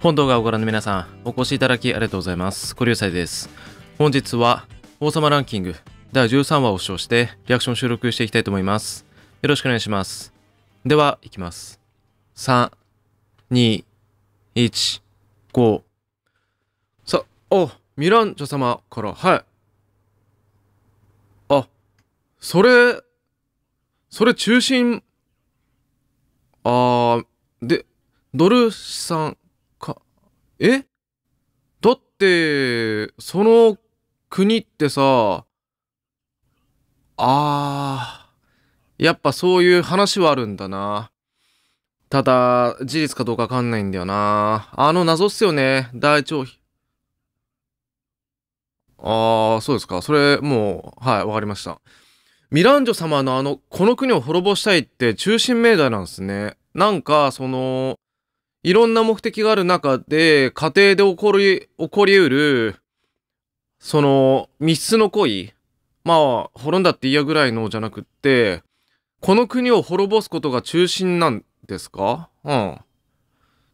本動画をご覧の皆さん、お越しいただきありがとうございます。小流祭です。本日は、王様ランキング第13話を視聴して、リアクション収録していきたいと思います。よろしくお願いします。では、いきます。3、2、1、5。さ、あ、ミランジョ様から、はい。あ、それ、それ中心、あー、で、ドルさんえだって、その国ってさ、あー、やっぱそういう話はあるんだな。ただ、事実かどうかわかんないんだよな。あの謎っすよね、大腸皮。ああ、そうですか。それ、もう、はい、わかりました。ミランジョ様のあの、この国を滅ぼしたいって中心命題なんですね。なんか、その、いろんな目的がある中で、家庭で起こり、起こりうる、その、密室の恋、まあ、滅んだって嫌ぐらいのじゃなくって、この国を滅ぼすことが中心なんですかうん。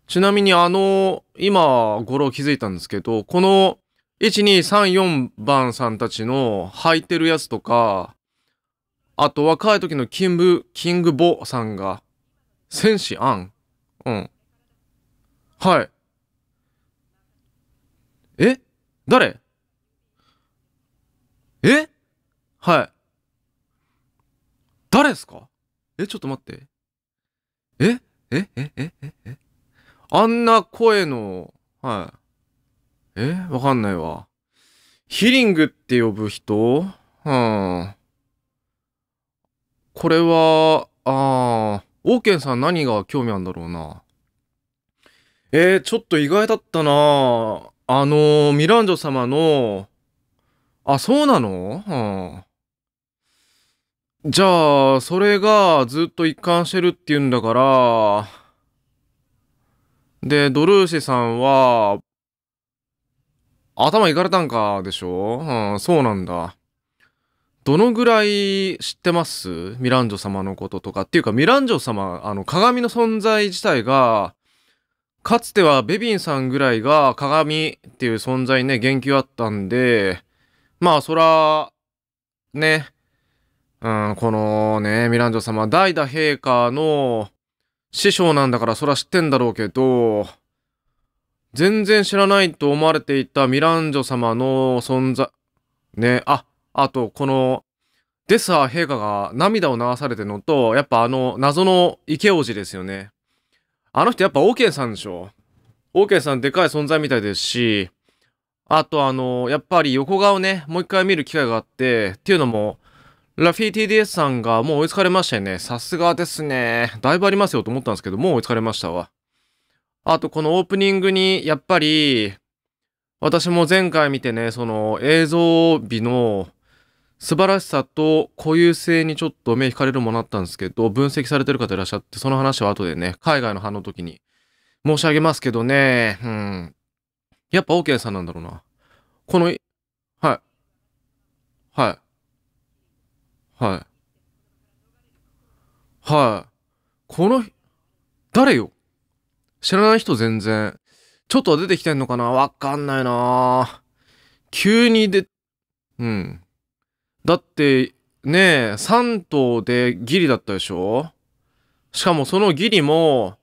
ちなみにあの、今、ごろ気づいたんですけど、この、1234番さんたちの履いてるやつとか、あと若い時のキング、キングボさんが、戦士アン。うん。はい。え誰えはい。誰ですかえ、ちょっと待って。ええええええあんな声の、はい。えわかんないわ。ヒリングって呼ぶ人うん。これは、ああ、オーケンさん何が興味あるんだろうな。えー、ちょっと意外だったなあのー、ミランジョ様の、あ、そうなの、うん。じゃあ、それがずっと一貫してるって言うんだから、で、ドルーシさんは、頭いかれたんかでしょ、うん、そうなんだ。どのぐらい知ってますミランジョ様のこととか。っていうか、ミランジョ様、あの、鏡の存在自体が、かつてはベビンさんぐらいが鏡っていう存在にね、言及あったんで、まあそら、ね、うん、このね、ミランジョ様、代打陛下の師匠なんだからそら知ってんだろうけど、全然知らないと思われていたミランジョ様の存在、ね、あ、あと、この、デサー陛下が涙を流されてるのと、やっぱあの、謎の池王子ですよね。あの人やっぱオーケさんでしょオーケーさんでかい存在みたいですし、あとあの、やっぱり横顔ね、もう一回見る機会があって、っていうのも、ラフィー TDS さんがもう追いつかれましたよね。さすがですね。だいぶありますよと思ったんですけど、もう追いつかれましたわ。あとこのオープニングに、やっぱり、私も前回見てね、その映像美の素晴らしさと固有性にちょっと目惹かれるものあったんですけど、分析されてる方いらっしゃって、その話は後でね、海外の反応の時に申し上げますけどね、うん。やっぱオーケーさんなんだろうな。この、はい。はい。はい。はい。この、誰よ知らない人全然。ちょっとは出てきてんのかなわかんないな急にで、うん。だってねえ3頭でギリだったでしょしかもそのギリも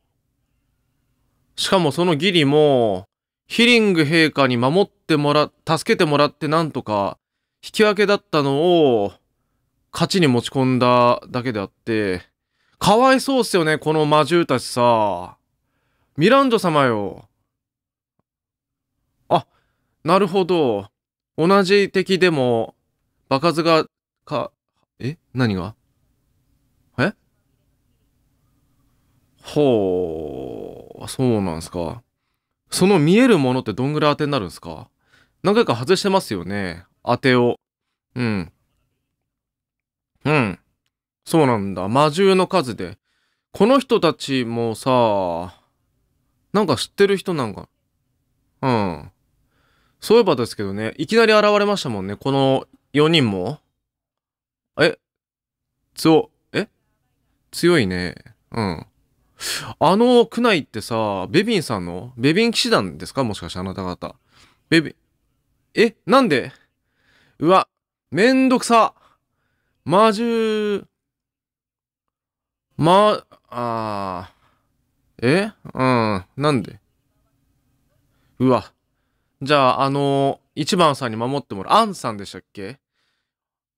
しかもそのギリもヒリング陛下に守ってもら助けてもらってなんとか引き分けだったのを勝ちに持ち込んだだけであってかわいそうっすよねこの魔獣たちさミランジョ様よあなるほど同じ敵でも場数が、か、え何がえほう、そうなんすか。その見えるものってどんぐらい当てになるんすか何回か外してますよね。当てを。うん。うん。そうなんだ。魔獣の数で。この人たちもさ、なんか知ってる人なんか。うん。そういえばですけどね、いきなり現れましたもんね。この4人もえ強、え強いね。うん。あの、区内ってさ、ベビンさんのベビン騎士団ですかもしかしてあなた方。ベビン、えなんでうわ、めんどくさ。魔獣、ま、あえうん、なんでうわ。じゃあ、あのー、一番さんに守ってもらう。アンさんでしたっけ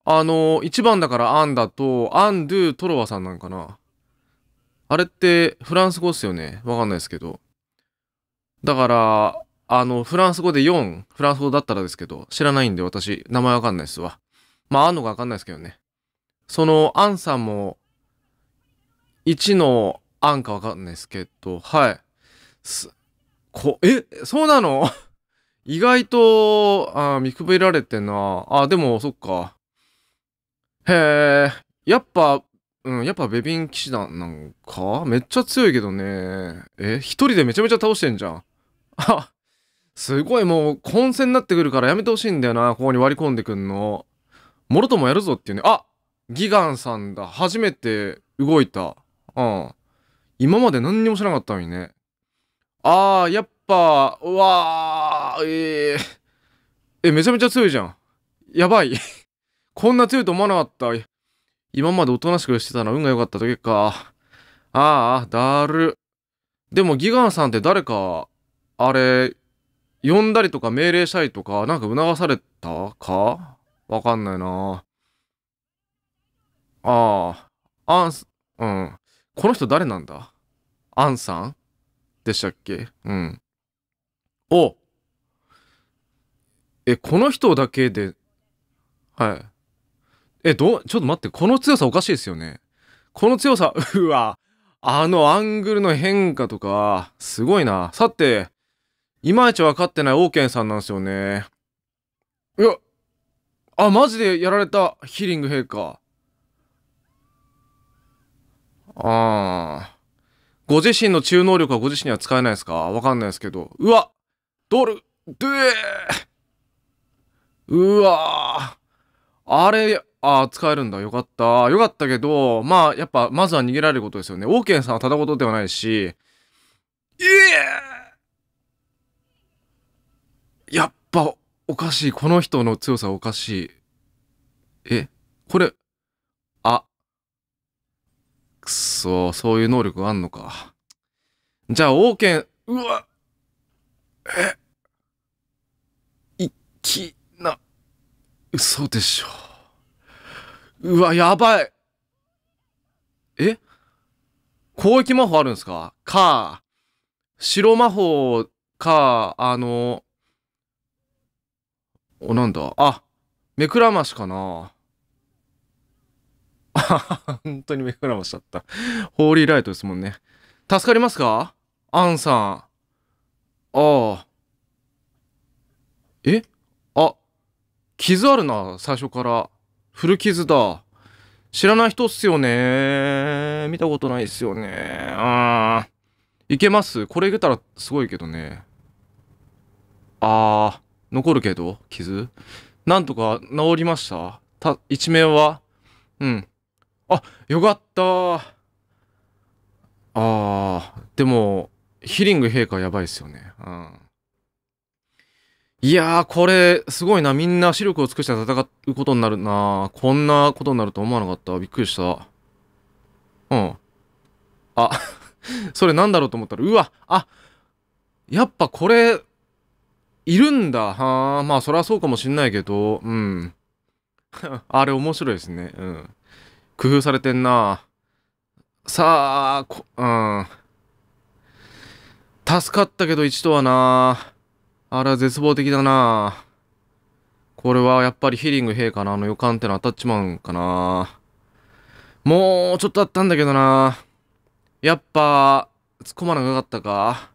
あの、1番だからアンだと、アンドゥ・トロワさんなんかな。あれってフランス語っすよね。わかんないですけど。だから、あの、フランス語で4、フランス語だったらですけど、知らないんで私、名前わかんないっすわ。まあ、あんのかわかんないですけどね。その、アンさんも、1のアンかわかんないですけど、はい。す、こ、え、そうなの 意外と、あ見くびられてんな。あ、でも、そっか。へえ、やっぱ、うん、やっぱベビン騎士団なんかめっちゃ強いけどね。え、一人でめちゃめちゃ倒してんじゃん。あすごいもう混戦になってくるからやめてほしいんだよな、ここに割り込んでくんの。もろともやるぞっていうね。あギガンさんだ。初めて動いた。うん。今まで何にもしなかったのにね。ああ、やっぱ、うわー、えー、え、めちゃめちゃ強いじゃん。やばいこんな強いと思わなかった。今までおとなしくしてたの運が良かった時か。ああ、だる。でもギガンさんって誰か、あれ、呼んだりとか命令したりとか、なんか促されたかわかんないな。ああ、アンス、うん。この人誰なんだアンさんでしたっけうん。おえ、この人だけで、はい。え、どう、ちょっと待って、この強さおかしいですよね。この強さ、うわ、あのアングルの変化とか、すごいな。さて、いまいち分かってないオーケンさんなんですよね。いや、あ、マジでやられた、ヒーリング陛下。あー、ご自身の中能力はご自身には使えないですかわかんないですけど。うわドル、ドゥーうわあれ、ああ、使えるんだ。よかった。よかったけど、まあ、やっぱ、まずは逃げられることですよね。オーケンさんはただことではないし、いえやっぱ、おかしい。この人の強さおかしい。えこれ、あ。くそ、そういう能力あんのか。じゃあ、オーケン、うわ、え、いきな、嘘でしょ。うわ、やばい。え広域魔法あるんですかか、白魔法か、あの、お、なんだあ、目くらましかな。本当に目くらましだった。ホーリーライトですもんね。助かりますかアンさん。ああ。えあ、傷あるな、最初から。古傷だ。知らない人っすよね。見たことないっすよね。あー。いけますこれいけたらすごいけどね。あー、残るけど、傷。なんとか治りましたた、一面はうん。あ、よかったー。あー、でも、ヒリング陛下やばいっすよね。うん。いやー、これ、すごいな。みんな視力を尽くして戦うことになるな。こんなことになると思わなかった。びっくりした。うん。あ、それなんだろうと思ったら、うわ、あ、やっぱこれ、いるんだ。はあ、まあそりゃそうかもしんないけど、うん。あれ面白いですね。うん。工夫されてんな。さあ、こ、うん。助かったけど一度はな。あれは絶望的だなこれはやっぱりヒリング兵かなあの予感ってのは当たっちまうんかなもうちょっとあったんだけどなやっぱ、突っ込まなかったか。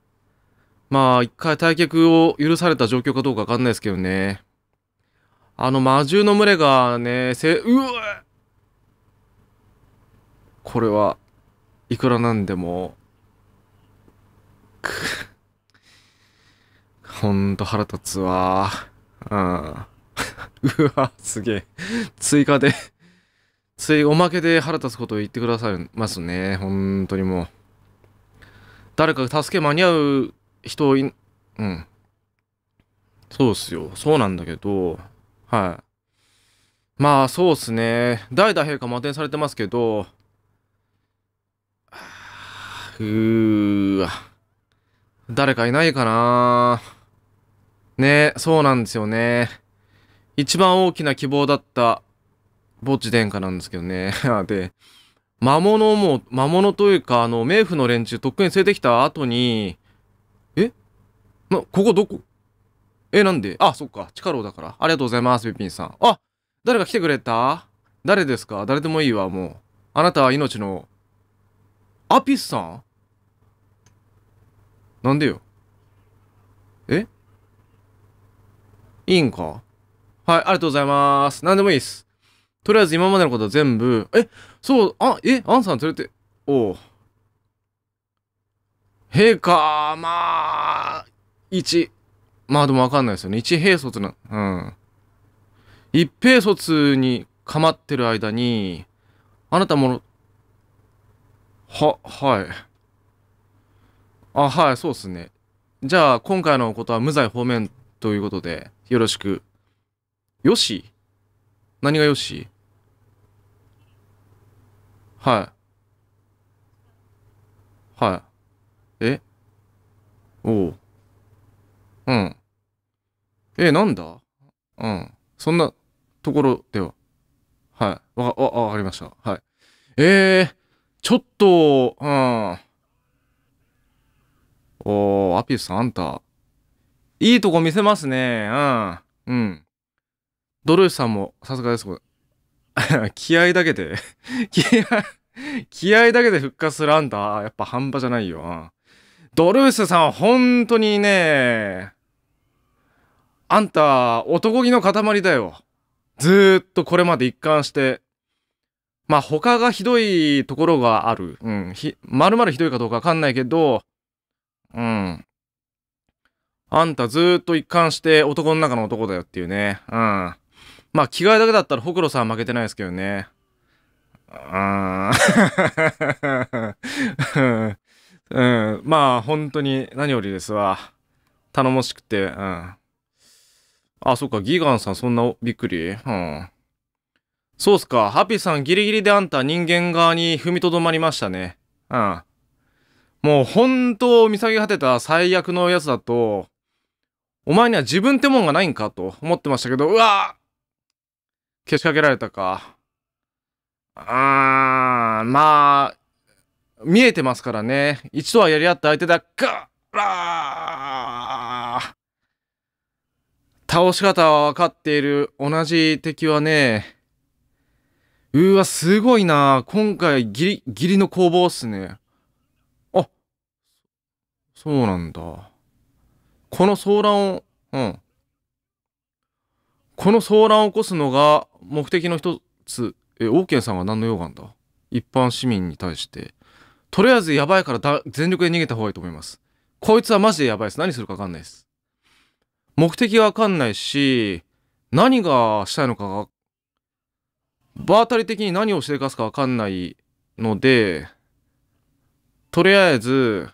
まあ、一回退却を許された状況かどうかわかんないですけどね。あの魔獣の群れがね、せ、うわこれは、いくらなんでも、くほんと腹立つわ。うん。うわ、すげえ。追加でつい、おまけで腹立つことを言ってくださいますね。本当にもう。誰か助け間に合う人い、うん。そうっすよ。そうなんだけど、はい。まあ、そうっすね。代々陛下もて天されてますけど、うーわ。誰かいないかなねそうなんですよね。一番大きな希望だった墓地殿下なんですけどね。で、魔物も、魔物というか、あの、冥府の連中とっくに連れてきた後に、えな、ここどこえ、なんであ、そっか。チカロだから。ありがとうございます、ビピンさん。あ誰か来てくれた誰ですか誰でもいいわ、もう。あなたは命の、アピスさんなんでよえいいんかはい、ありがとうございます。何でもいいっす。とりあえず今までのことは全部、え、そう、あ、え、アンさん連れて、おう。陛下、まあ、1。まあでもわかんないですよね。一兵卒な、うん。一兵卒に構ってる間に、あなたも、の、は、はい。あ、はい、そうっすね。じゃあ、今回のことは無罪方面ということで。よろしく。よし何がよしはい。はい。えおう。うん。え、なんだうん。そんなところでは。はい。わ、わ、わかりました。はい。えー、ちょっと、うん。おー、アピスさん、あんた、いいとこ見せますね。うん。うん。ドルーシさんもさすがです。気合だけで 気合、気合だけで復活するあんた、やっぱ半端じゃないよ。ドルースさん、本当にね、あんた、男気の塊だよ。ずっとこれまで一貫して。まあ、他がひどいところがある。うん。ひ、まるまるひどいかどうかわかんないけど、うん。あんたずっと一貫して男の中の男だよっていうね。うん。まあ、着替えだけだったらほくろさん負けてないですけどね。うん。うん。まあ、本当に何よりですわ。頼もしくて、うん。あ、そっか、ギガンさんそんなびっくりうん。そうっすか、ハピさんギリギリであんた人間側に踏みとどまりましたね。うん。もう本当見下げ果てた最悪のやつだと、お前には自分ってもんがないんかと思ってましたけど、うわぁけしかけられたか。あー、まあ、見えてますからね。一度はやり合った相手だ。がら倒し方は分かっている同じ敵はね、うわ、すごいな今回ギリ、ギリの攻防っすね。あ、そうなんだ。この騒乱を、うん。この騒乱を起こすのが目的の一つ、え、オーケンさんは何の用があんだ一般市民に対して。とりあえずやばいからだ全力で逃げた方がいいと思います。こいつはマジでやばいです。何するかわかんないです。目的がわかんないし、何がしたいのかが、場当たり的に何をしてかすかわかんないので、とりあえず、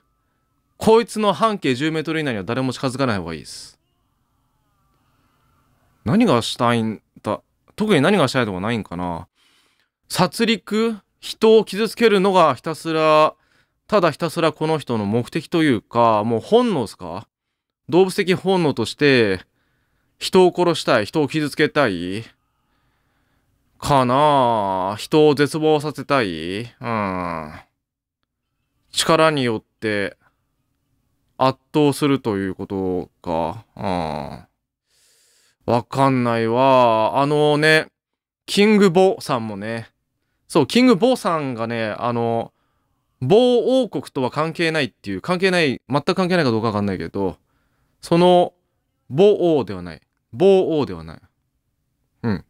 こいつの半径10メートル以内には誰も近づかない方がいいです。何がしたいんだ特に何がしたいとかないんかな殺戮人を傷つけるのがひたすら、ただひたすらこの人の目的というか、もう本能ですか動物的本能として、人を殺したい、人を傷つけたい、かな人を絶望させたい、うん。力によって、圧倒するということか。わかんないわ。あのね、キングボさんもね、そう、キングボさんがね、あの、某王国とは関係ないっていう、関係ない、全く関係ないかどうかわかんないけど、その、某王ではない。某王ではない。うん。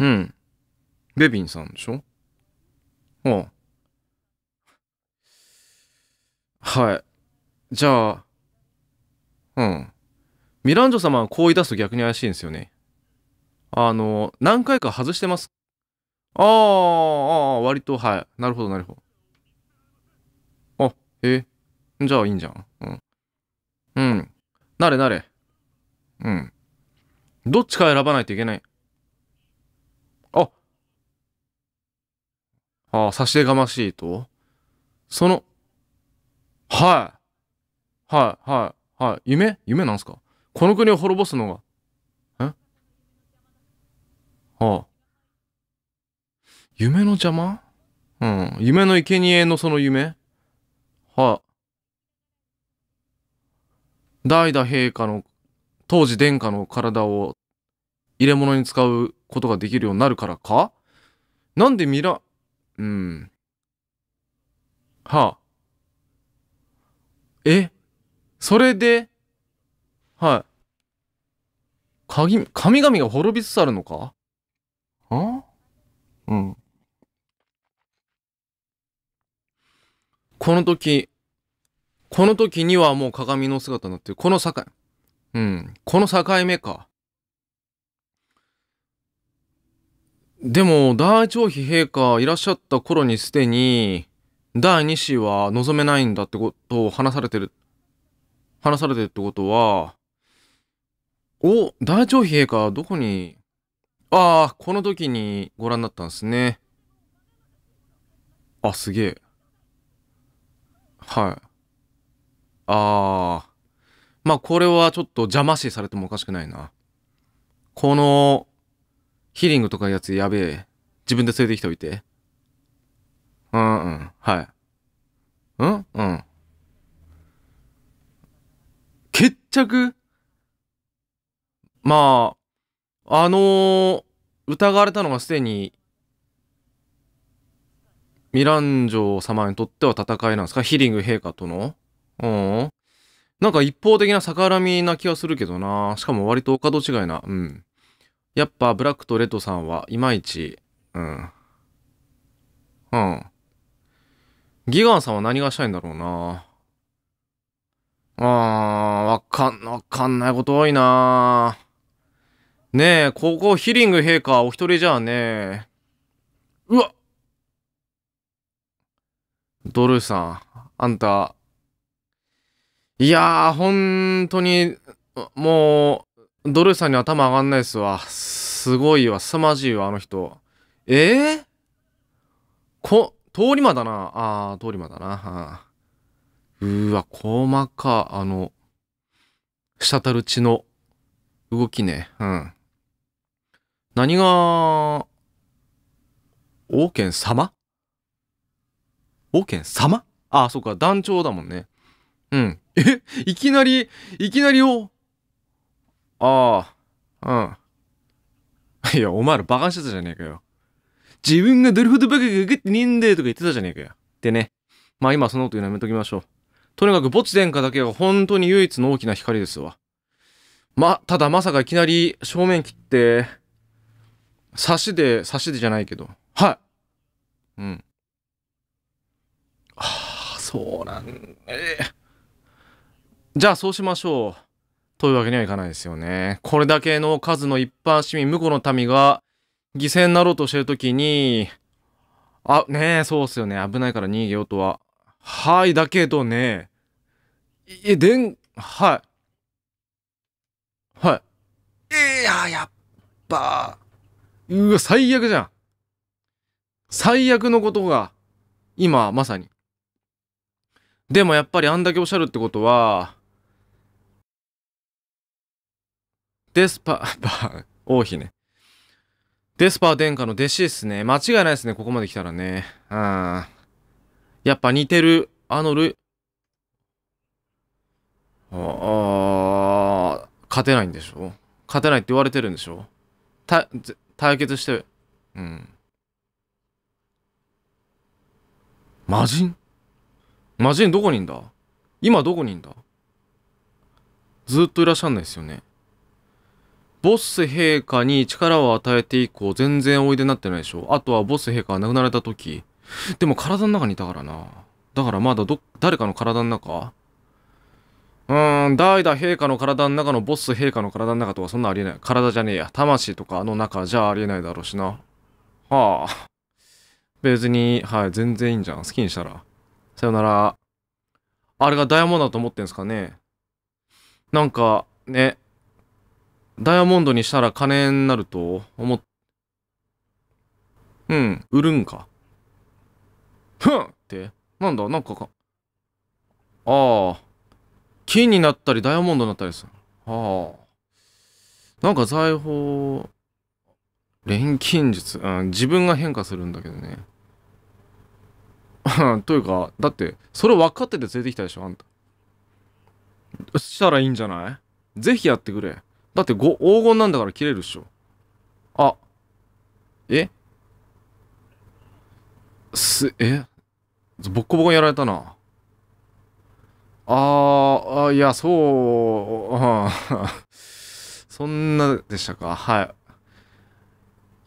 うん。ベビンさんでしょうん。はい。じゃあ、うん。ミランジョ様はこう言い出すと逆に怪しいんですよね。あの、何回か外してます。ああ、ああ、割と、はい。なるほど、なるほど。あ、えじゃあいいんじゃん。うん。うん。なれなれ。うん。どっちか選ばないといけない。あああ、差し出がましいと。その、はい。はい、はい、はい。夢夢なんすかこの国を滅ぼすのが。えはあ。夢の邪魔うん。夢の生贄のその夢はあ。代打陛下の、当時殿下の体を入れ物に使うことができるようになるからかなんでミラ、うん。はあ。えそれではい。鍵、神々が滅びつつあるのかんうん。この時、この時にはもう鏡の姿になってる。この境、うん、この境目か。でも、大長妃陛下いらっしゃった頃にすでに、第2子は望めないんだってことを話されてる、話されてるってことは、お、大長妃陛下どこに、ああ、この時にご覧になったんですね。あ、すげえ。はい。ああ。まあこれはちょっと邪魔しされてもおかしくないな。このヒーリングとかやつやべえ。自分で連れてきておいて。うんうん。はい。うんうん。決着まあ、あのー、疑われたのがすでに、ミランジョ様にとっては戦いなんですかヒリング陛下とのうん。なんか一方的な逆恨みな気はするけどな。しかも割とお門違いな。うん。やっぱブラックとレッドさんはいまいち、うん。うん。ギガンさんは何がしたいんだろうな。あー、わかん、わかんないこと多いなねえ、ここヒリング陛下お一人じゃあねうわドルーさん、あんた、いやー、本当に、もう、ドルーさんに頭上がんないっすわ。すごいわ、凄まじいわ、あの人。えー、こ、通り魔だな。ああ、通り魔だな。はあ、うわ、細か。あの、滴る血の動きね。うん。何が、王権様王権様ああ、そっか、団長だもんね。うん。えいきなり、いきなりを、ああ、うん。いや、お前らバカしてたじゃねえかよ。自分がどれほどバカか分かってねえんだよとか言ってたじゃねえかよ。でね。まあ今そのこと言うのやめときましょう。とにかく墓地殿下だけが本当に唯一の大きな光ですわ。ま、ただまさかいきなり正面切って、刺しで、刺しでじゃないけど。はい。うん。はあ、そうなんええじゃあそうしましょう。というわけにはいかないですよね。これだけの数の一般市民、無辜の民が犠牲になろうとしてる時に、あ、ねえ、そうっすよね。危ないから逃げようとは。はい、だけどね、え、でん、はい。はい。えいや、やっぱ、うわ、最悪じゃん。最悪のことが、今、まさに。でもやっぱりあんだけおっしゃるってことは、デスパ、バ王妃ね。デスパー殿下の弟子ですね。間違いないですね。ここまで来たらね。うん。やっぱ似てる。あのル、ああ、勝てないんでしょ勝てないって言われてるんでしょた、対決して、うん。魔人魔人どこにいんだ今どこにいんだずっといらっしゃんないですよね。ボス陛下に力を与えて以降、全然おいでになってないでしょ。あとはボス陛下が亡くなられた時。でも体の中にいたからな。だからまだど、誰かの体の中うーん、代打陛下の体の中のボス陛下の体の中とかそんなありえない。体じゃねえや。魂とかの中じゃありえないだろうしな。はあ。別に、はい、全然いいんじゃん。好きにしたら。さよなら。あれがダイヤモンドだと思ってんすかねなんか、ね、ダイヤモンドにしたら金になると思っ、うん、売るんか。ふんって、なんだ、なんかか、ああ、金になったりダイヤモンドになったりする。ああ。なんか財宝、錬金術、うん、自分が変化するんだけどね。というか、だって、それ分かってて連れてきたでしょ、あんた。したらいいんじゃないぜひやってくれ。だってご黄金なんだから切れるっしょ。あ。えす、えボッコボコにやられたな。ああ、いや、そう、うん、そんなでしたか。は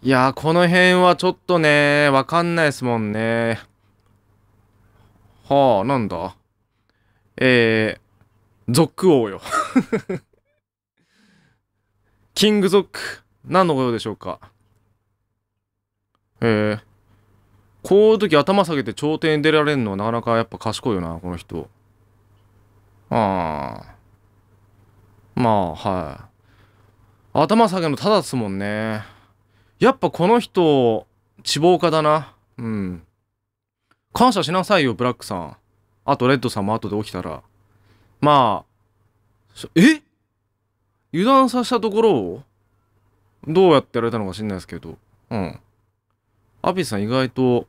い。いやこの辺はちょっとね、わかんないですもんね。はあ、なんだ。えー、ゾック王よ。キング族何のご用でしょうかえー、こういう時頭下げて頂点に出られるのはなかなかやっぱ賢いよなこの人ああまあはい頭下げのただすもんねやっぱこの人志望家だなうん感謝しなさいよブラックさんあとレッドさんも後で起きたらまあえっ油断させたところを、どうやってやられたのか知んないですけど、うん。アピさん意外と、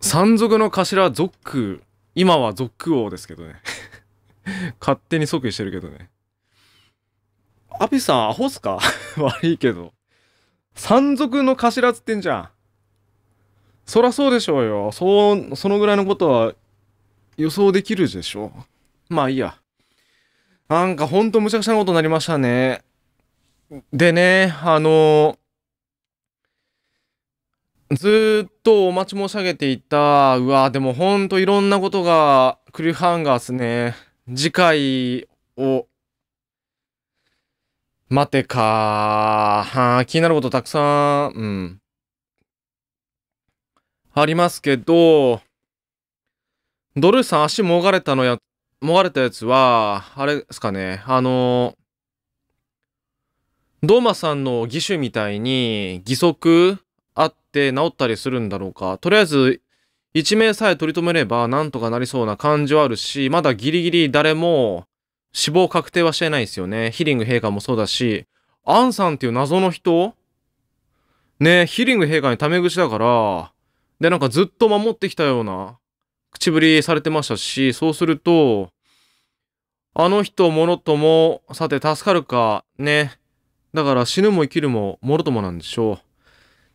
山賊の頭、ゾック、今はゾック王ですけどね。勝手に即位してるけどね。アピさん、アホっすか 悪いけど。山賊の頭つってんじゃん。そらそうでしょうよ。そう、そのぐらいのことは予想できるでしょう。まあいいや。なんかほんとむちゃくちゃなことになりましたね。でね、あのー、ずっとお待ち申し上げていた、うわ、でもほんといろんなことがクリフハンガーすね。次回を待てかは気になることたくさん、うん。ありますけど、ドルーさん足もがれたのやもがれたやつは、あれですかね、あの、ドーマさんの義手みたいに義足あって治ったりするんだろうか。とりあえず、一命さえ取り留めればなんとかなりそうな感じはあるし、まだギリギリ誰も死亡確定はしてないですよね。ヒリング陛下もそうだし、アンさんっていう謎の人ねヒリング陛下にタメ口だから、で、なんかずっと守ってきたような口ぶりされてましたし、そうすると、あの人もろとも、さて助かるか、ね。だから死ぬも生きるももろともなんでしょう。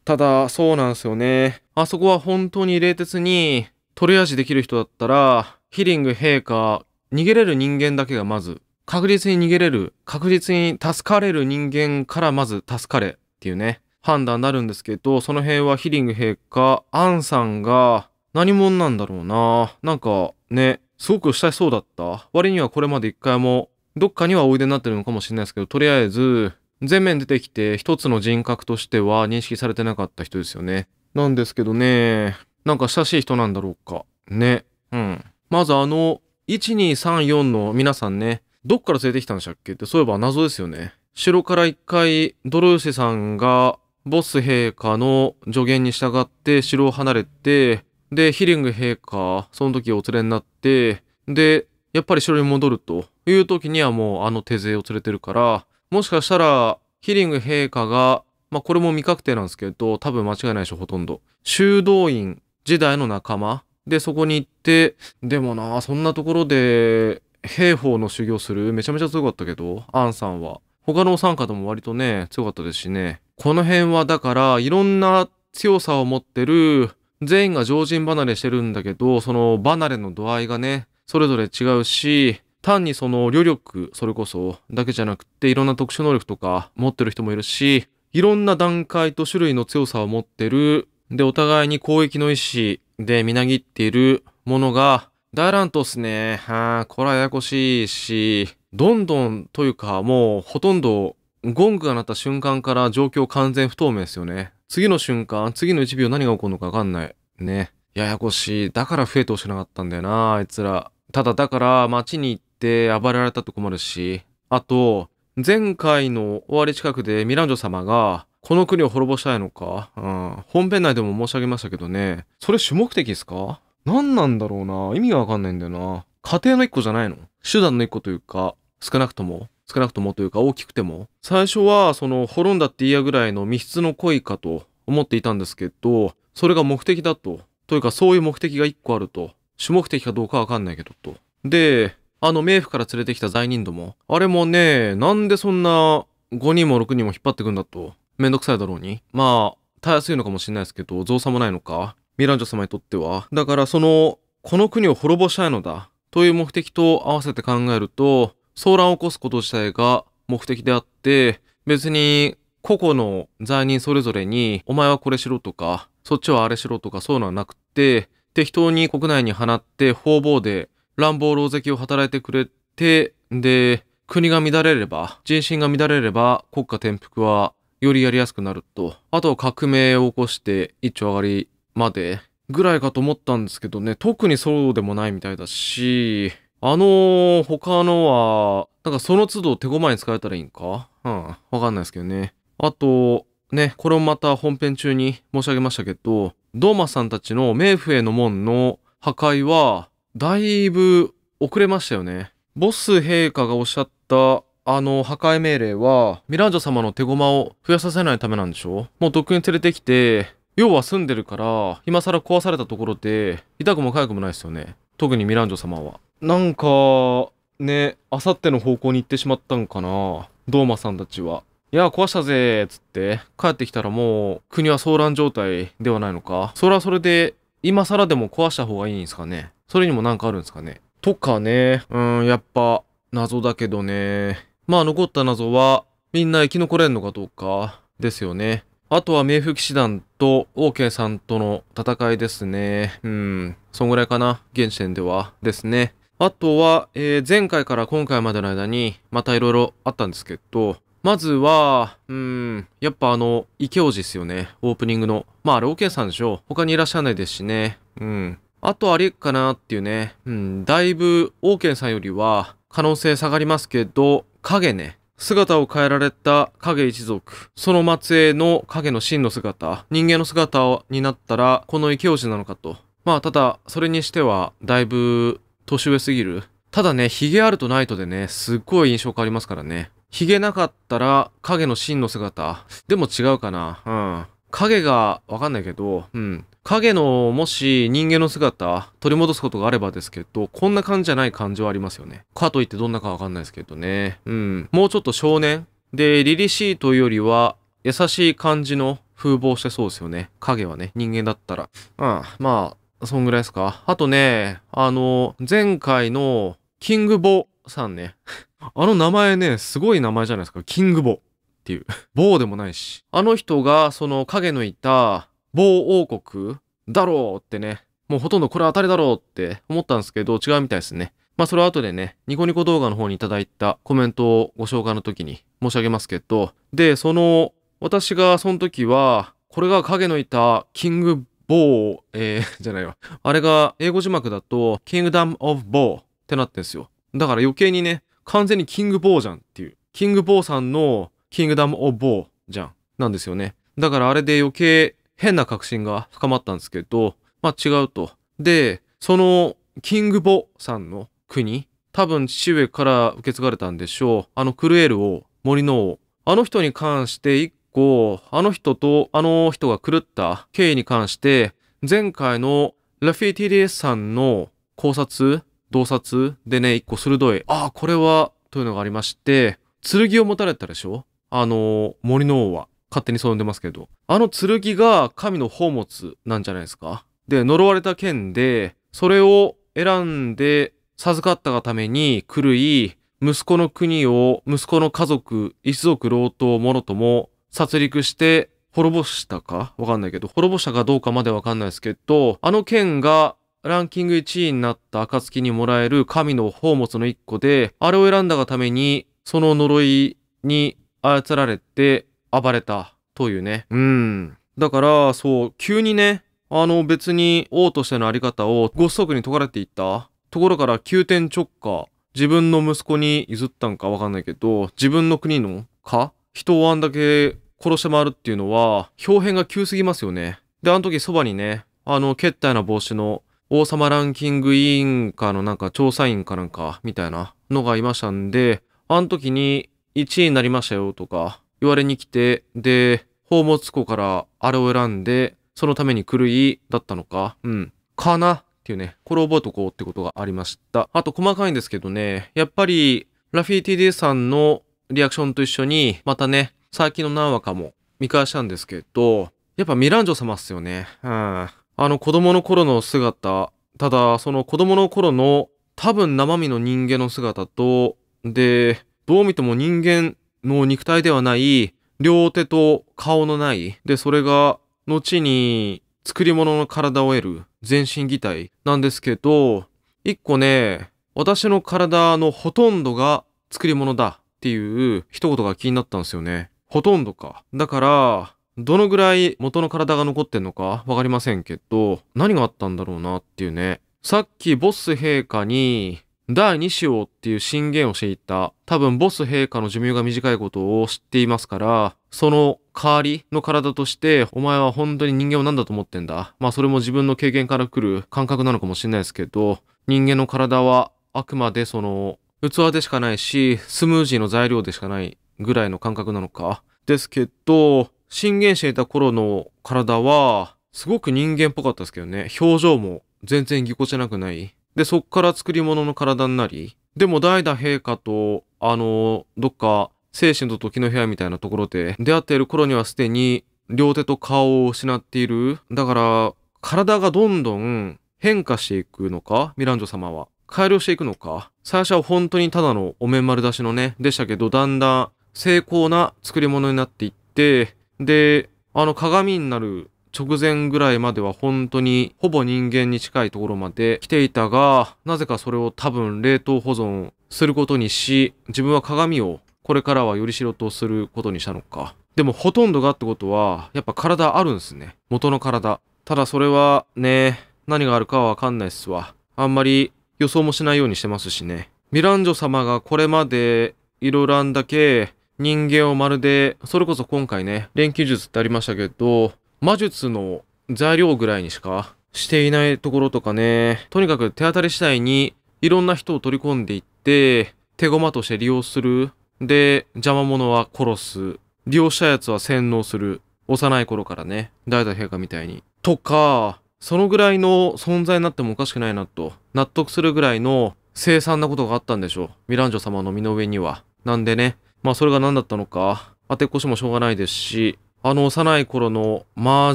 ただ、そうなんですよね。あそこは本当に冷徹に、トレアジできる人だったら、ヒリング陛下、逃げれる人間だけがまず、確実に逃げれる、確実に助かれる人間からまず助かれっていうね、判断になるんですけど、その辺はヒリング陛下、アンさんが、何者なんだろうな。なんか、ね、すごくしたいそうだった。割にはこれまで一回も、どっかにはおいでになってるのかもしれないですけど、とりあえず、全面出てきて一つの人格としては認識されてなかった人ですよね。なんですけどね、なんか親しい人なんだろうか。ね。うん。まずあの、1234の皆さんね、どっから連れてきたんでしたっけってそういえば謎ですよね。城から一回、ドロヨシさんがボス陛下の助言に従って城を離れて、で、ヒリング陛下、その時お連れになって、で、やっぱり城に戻るという時にはもうあの手勢を連れてるから、もしかしたらヒリング陛下が、まあこれも未確定なんですけど、多分間違いないでしょ、ほとんど。修道院時代の仲間で、そこに行って、でもな、そんなところで兵法の修行する、めちゃめちゃ強かったけど、アンさんは。他のお三方も割とね、強かったですしね。この辺はだから、いろんな強さを持ってる全員が常人離れしてるんだけど、その離れの度合いがね、それぞれ違うし、単にその旅力、それこそ、だけじゃなくて、いろんな特殊能力とか持ってる人もいるし、いろんな段階と種類の強さを持ってる、で、お互いに攻撃の意志でみなぎっているものが、大乱闘っすね。はあ、これはややこしいし、どんどんというか、もうほとんどゴングが鳴った瞬間から状況完全不透明ですよね。次の瞬間、次の1秒何が起こるのかわかんない。ね。ややこしい。だから増えてほしくなかったんだよな、あいつら。ただだから、街に行って暴れられたと困るし。あと、前回の終わり近くでミランジョ様が、この国を滅ぼしたいのかうん。本編内でも申し上げましたけどね。それ主目的ですか何なんだろうな。意味がわかんないんだよな。家庭の一個じゃないの手段の一個というか、少なくとも。少なくともというか大きくても、最初はその滅んだって嫌ぐらいの密室の恋かと思っていたんですけど、それが目的だと。というかそういう目的が一個あると。主目的かどうかわかんないけどと。で、あの冥府から連れてきた罪人ども、あれもね、なんでそんな5人も6人も引っ張ってくんだと。めんどくさいだろうに。まあ、たやすいのかもしれないですけど、造作もないのか。ミランジョ様にとっては。だからその、この国を滅ぼしたいのだ。という目的と合わせて考えると、騒乱を起こすこと自体が目的であって、別に個々の罪人それぞれに、お前はこれしろとか、そっちはあれしろとかそういうのはなくて、適当に国内に放って方々で乱暴狼石を働いてくれて、で、国が乱れれば、人心が乱れれば、国家転覆はよりやりやすくなると。あと革命を起こして一丁上がりまでぐらいかと思ったんですけどね、特にそうでもないみたいだし、あのー、他のは、なんかその都度手ごまに使えたらいいんかうん、わかんないですけどね。あと、ね、これもまた本編中に申し上げましたけど、ドーマさんたちの冥府への門の破壊は、だいぶ遅れましたよね。ボス陛下がおっしゃった、あの、破壊命令は、ミラージョ様の手駒を増やさせないためなんでしょもうとっくに連れてきて、要は住んでるから、今更壊されたところで、痛くも痒くもないですよね。特にミランジョ様は。なんか、ね、あさっての方向に行ってしまったんかな。ドーマさんたちは。いや、壊したぜつって、帰ってきたらもう、国は騒乱状態ではないのか。それはそれで、今更でも壊した方がいいんですかね。それにもなんかあるんですかね。とかね、うん、やっぱ、謎だけどね。まあ残った謎は、みんな生き残れんのかどうか、ですよね。あとは冥府騎士団とオーケーさんとの戦いですね。うん、そんぐらいかな、現時点では。ですね。あとは、えー、前回から今回までの間に、また色々あったんですけど、まずは、うん、やっぱあの、池王子ですよね。オープニングの。まあ、オーケンさんでしょう。他にいらっしゃらないですしね。うん。あとあれかなっていうね。うん、だいぶ、オーケンさんよりは、可能性下がりますけど、影ね。姿を変えられた影一族。その末裔の影の真の姿。人間の姿になったら、この池王子なのかと。まあ、ただ、それにしては、だいぶ年上すぎる。ただね、ヒゲあるとないとでね、すっごい印象変わりますからね。ヒゲなかったら、影の真の姿。でも違うかな。うん。影がわかんないけど、うん。影の、もし人間の姿、取り戻すことがあればですけど、こんな感じじゃない感じはありますよね。かといってどんなかわかんないですけどね。うん。もうちょっと少年。で、凛々しいというよりは、優しい感じの風貌してそうですよね。影はね、人間だったら。うん。まあ、そんぐらいですか。あとね、あの、前回のキングボさんね。あの名前ね、すごい名前じゃないですか。キングボっていう。棒 でもないし。あの人が、その影のいた棒王国だろうってね。もうほとんどこれ当たりだろうって思ったんですけど、違うみたいですね。まあそれは後でね、ニコニコ動画の方にいただいたコメントをご紹介の時に申し上げますけど、で、その、私がその時は、これが影のいたキング某、えー、じゃないわ。あれが英語字幕だと、キングダム・オブ・ボーってなってんすよ。だから余計にね、完全にキング・ボーじゃんっていう。キング・ボーさんのキングダム・オブ・ボーじゃん。なんですよね。だからあれで余計変な確信が深まったんですけど、まあ違うと。で、そのキング・ボーさんの国、多分父上から受け継がれたんでしょう。あのクルエル王、森の王。あの人に関して一構、あの人とあの人が狂った経緯に関して、前回のラフィー TDS さんの考察、洞察でね、一個鋭い、ああ、これは、というのがありまして、剣を持たれたでしょあの、森の王は。勝手にそう呼んでますけど。あの剣が神の宝物なんじゃないですか。で、呪われた剣で、それを選んで授かったがために狂い、息子の国を、息子の家族、一族老党、もとも殺戮して滅ぼしたかわかんないけど、滅ぼしたかどうかまでわかんないですけど、あの剣がランキング1位になった暁にもらえる神の宝物の1個で、あれを選んだがために、その呪いに操られて暴れたというね。うん。だから、そう、急にね、あの別に王としてのあり方をご子息に解かれていったところから急転直下、自分の息子に譲ったんかわかんないけど、自分の国のか人をあんだけ殺して回るっていうのは、表変が急すぎますよね。で、あの時そばにね、あの、決体な帽子の王様ランキング委員かのなんか調査員かなんかみたいなのがいましたんで、あの時に1位になりましたよとか言われに来て、で、宝物庫からあれを選んで、そのために狂いだったのか、うん、かなっていうね、これを覚えとこうってことがありました。あと細かいんですけどね、やっぱりラフィー TD さんのリアクションと一緒に、またね、最近の何話かも見返したんですけど、やっぱミランジョ様っすよね。うん。あの子供の頃の姿、ただその子供の頃の多分生身の人間の姿と、で、どう見ても人間の肉体ではない、両手と顔のない、で、それが後に作り物の体を得る全身擬態なんですけど、一個ね、私の体のほとんどが作り物だっていう一言が気になったんですよね。ほとんどか。だから、どのぐらい元の体が残ってんのかわかりませんけど、何があったんだろうなっていうね。さっきボス陛下に、第2章っていう信玄をしていた、多分ボス陛下の寿命が短いことを知っていますから、その代わりの体として、お前は本当に人間を何だと思ってんだ。まあそれも自分の経験から来る感覚なのかもしれないですけど、人間の体はあくまでその器でしかないし、スムージーの材料でしかないぐらいの感覚なのか。ですけど、震源していた頃の体は、すごく人間っぽかったですけどね。表情も全然ぎこちなくない。で、そっから作り物の体になり、でも代打陛下と、あの、どっか、精神と時の部屋みたいなところで、出会っている頃にはすでに、両手と顔を失っている。だから、体がどんどん変化していくのかミランジョ様は。改良していくのか最初は本当にただのお面丸出しのね、でしたけど、だんだん精巧な作り物になっていって、で、あの鏡になる直前ぐらいまでは本当にほぼ人間に近いところまで来ていたが、なぜかそれを多分冷凍保存することにし、自分は鏡をこれからはよりしろとすることにしたのか。でもほとんどがってことは、やっぱ体あるんすね。元の体。ただそれはね、何があるかはわかんないっすわ。あんまり予想もしないようにしてますしね。ミランジョ様がこれまでいろいろあんだけ人間をまるで、それこそ今回ね、錬金術ってありましたけど、魔術の材料ぐらいにしかしていないところとかね、とにかく手当たり次第にいろんな人を取り込んでいって、手駒として利用する。で、邪魔者は殺す。利用したやつは洗脳する。幼い頃からね、大々陛下みたいに。とか、そのぐらいの存在になってもおかしくないなと、納得するぐらいの凄惨なことがあったんでしょう。ミランジョ様の身の上には。なんでね、まあそれが何だったのか、当てっこしもしょうがないですし、あの幼い頃の魔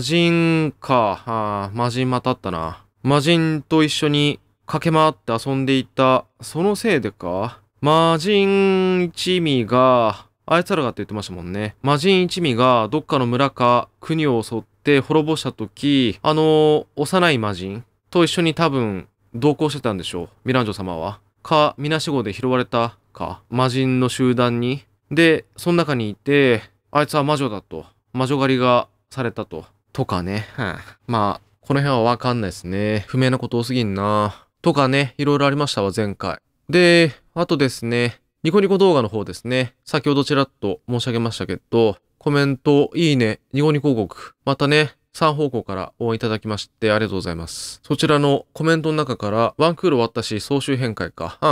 人か、あ魔人またあったな。魔人と一緒に駆け回って遊んでいた、そのせいでか、魔人一味が、あいつらがって言ってましたもんね。魔人一味がどっかの村か国を襲って滅ぼした時、あの、幼い魔人と一緒に多分同行してたんでしょう。ミランジョ様は。か、みなし号で拾われたか、魔人の集団にで、その中にいて、あいつは魔女だと。魔女狩りがされたと。とかね。はあ、まあ、この辺はわかんないですね。不明なこと多すぎんな。とかね、いろいろありましたわ、前回。で、あとですね、ニコニコ動画の方ですね。先ほどちらっと申し上げましたけど、コメント、いいね、ニコニコ広告。またね、3方向から応援いただきましてありがとうございます。そちらのコメントの中から、ワンクール終わったし、総集編会か。うん。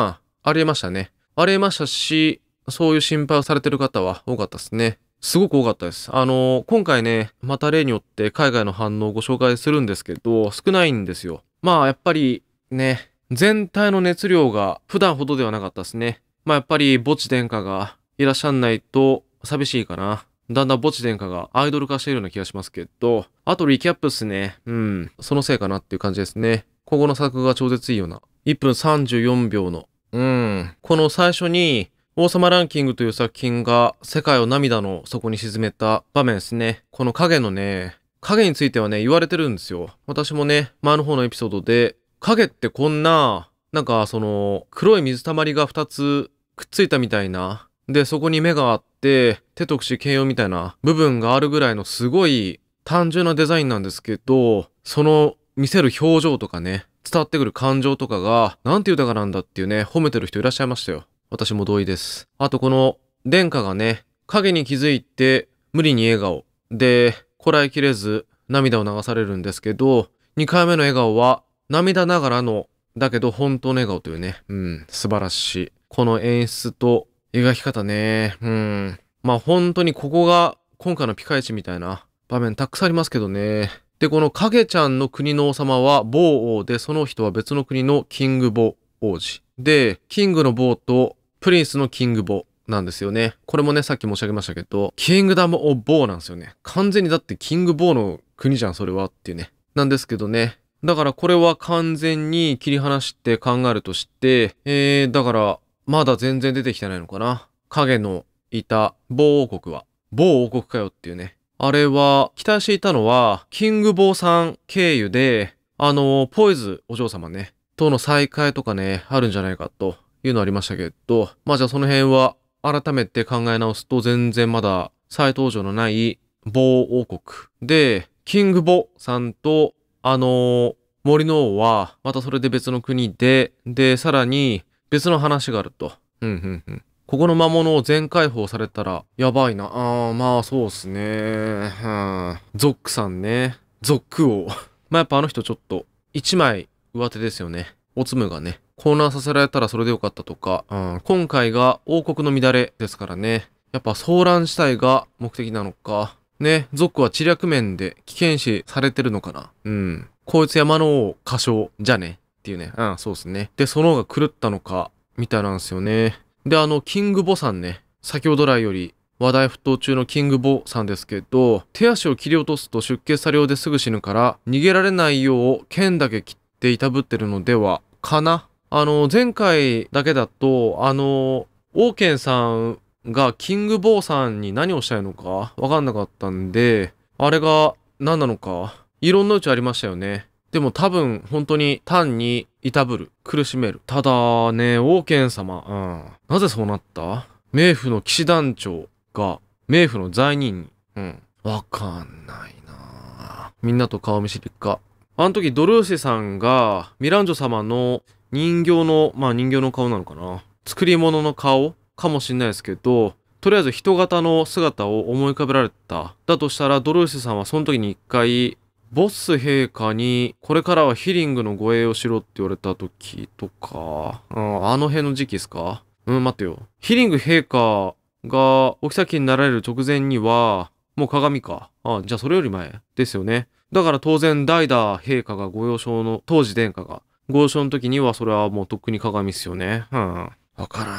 ありえましたね。ありえましたし、そういう心配をされてる方は多かったですね。すごく多かったです。あの、今回ね、また例によって海外の反応をご紹介するんですけど、少ないんですよ。まあ、やっぱりね、全体の熱量が普段ほどではなかったですね。まあ、やっぱり墓地殿下がいらっしゃんないと寂しいかな。だんだん墓地殿下がアイドル化しているような気がしますけど、あとリキャップっすね。うん。そのせいかなっていう感じですね。ここの作画が超絶いいような。1分34秒の。うん。この最初に王様ランキングという作品が世界を涙の底に沈めた場面ですね。この影のね、影についてはね、言われてるんですよ。私もね、前の方のエピソードで、影ってこんな、なんかその、黒い水たまりが2つくっついたみたいな、で、そこに目があって、手と口兼用みたいな部分があるぐらいのすごい単純なデザインなんですけど、その見せる表情とかね、伝わってくる感情とかが、なんて豊かなんだっていうね、褒めてる人いらっしゃいましたよ。私も同意です。あとこの、殿下がね、影に気づいて、無理に笑顔。で、こらえきれず、涙を流されるんですけど、2回目の笑顔は、涙ながらの、だけど本当の笑顔というね、うん、素晴らしい。この演出と描き方ね、うん。まあ本当にここが今回のピカイチみたいな場面たくさんありますけどね。で、この影ちゃんの国の王様は某王で、その人は別の国のキングボ王子。で、キングの某とプリンスのキングボなんですよね。これもね、さっき申し上げましたけど、キングダム・オブ・ボーなんですよね。完全にだってキング・ボーの国じゃん、それはっていうね。なんですけどね。だからこれは完全に切り離して考えるとして、えー、だから、まだ全然出てきてないのかな。影のいた某王国は、某王国かよっていうね。あれは、期待していたのは、キング・ボーさん経由で、あの、ポイズお嬢様ね、との再会とかね、あるんじゃないかというのありましたけど、まあじゃあその辺は改めて考え直すと全然まだ再登場のない某王国で、キングボさんとあのー、森の王はまたそれで別の国で、で、さらに別の話があると。うんうんうん。ここの魔物を全解放されたら、やばいな。ああ、まあそうっすね。うん。ゾックさんね。ゾック王。まあやっぱあの人ちょっと、一枚上手ですよね。おつむがね。混乱させられたらそれでよかったとか、うん、今回が王国の乱れですからね。やっぱ騒乱自体が目的なのか。ね、族は知略面で危険視されてるのかな。うん。こいつ山の王歌唱じゃねっていうね。うん、そうですね。で、その方が狂ったのか、みたいなんですよね。で、あの、キングボさんね。先ほど来より話題沸騰中のキングボさんですけど、手足を切り落とすと出血作用ですぐ死ぬから、逃げられないよう剣だけ切っていたぶってるのでは、かなあの、前回だけだと、あの、オーケンさんがキングボーさんに何をしたいのか分かんなかったんで、あれが何なのか、いろんなうちありましたよね。でも多分本当に単にいたぶる、苦しめる。ただね、王権様、うん。なぜそうなった冥府の騎士団長が冥府の罪人に。うん。わかんないなみんなと顔見知りか。あの時ドルーシさんがミランジョ様の人形の、まあ人形の顔なのかな。作り物の顔かもしんないですけど、とりあえず人型の姿を思い浮かべられた。だとしたら、ドロイスさんはその時に一回、ボス陛下に、これからはヒリングの護衛をしろって言われた時とか、うん、あの辺の時期ですかうん、待ってよ。ヒリング陛下が、お妃になられる直前には、もう鏡か。あ、じゃあそれより前ですよね。だから当然、代打陛下がご用少の、当時殿下が合唱の時にはそれはもうとっくに鏡っすよね。うん。わからん。